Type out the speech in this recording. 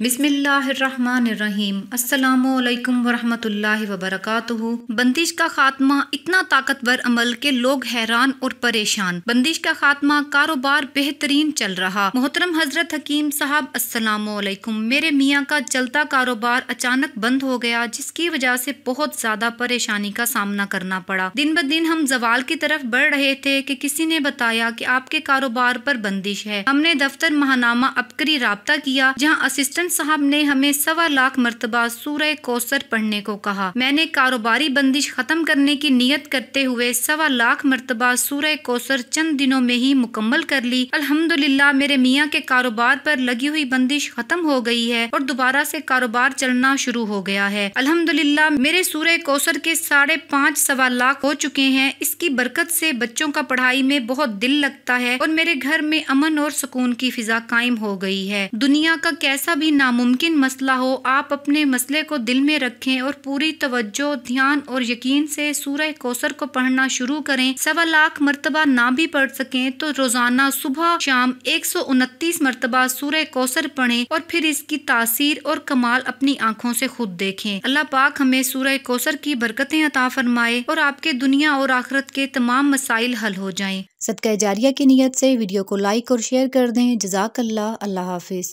बिसमीम अल्लाम वरहमल वबरक बंदिश का खात्मा इतना ताकतवर अमल के लोग हैरान और परेशान बंदिश का खात्मा कारोबार बेहतरीन चल रहा मोहतरम हजरत हकीम साहब असलकुम मेरे मियाँ का चलता कारोबार अचानक बंद हो गया जिसकी वजह से बहुत ज्यादा परेशानी का सामना करना पड़ा दिन ब दिन हम जवाल की तरफ बढ़ रहे थे कि किसी ने बताया की आपके कारोबार पर बंदिश है हमने दफ्तर महानामा अपकरी रबता किया जहाँ असिस्टेंट हसन साहब ने हमें सवा लाख मरतबा सूर्य कौसर पढ़ने को कहा मैंने कारोबारी बंदिश खत्म करने की नीयत करते हुए सवा लाख मरतबा सूर्य कौसर चंद दिनों में ही मुकम्मल कर ली अल्हम्दुलिल्लाह मेरे मियाँ के कारोबार पर लगी हुई बंदिश खत्म हो गई है और दोबारा से कारोबार चलना शुरू हो गया है अल्हम्दुलिल्लाह मेरे सूर्य कौसर के साढ़े पाँच सवा लाख हो चुके हैं इसकी बरकत से बच्चों का पढ़ाई में बहुत दिल लगता है और मेरे घर में अमन और सुकून की फिजा कायम हो गई है दुनिया का कैसा भी नामुमकिन मसला हो आप अपने मसले को दिल में रखें और पूरी तवज्जो ध्यान और यकीन से सूरह कौसर को पढ़ना शुरू करें सवा लाख मरतबा ना भी पढ़ सकें तो रोजाना सुबह शाम एक सौ उनतीस मरतबा सूरह कौसर पढ़ें और फिर इसकी तासीर और कमाल अपनी आंखों से खुद देखें अल्लाह पाक हमें सूरह कौसर की बरकतें अता फरमाए और आपके दुनिया और आखरत के तमाम मसाइल हल हो जाए सदका जारिया की नीयत से वीडियो को लाइक और शेयर कर दें जजाकल्ला अल्लाह हाफिज़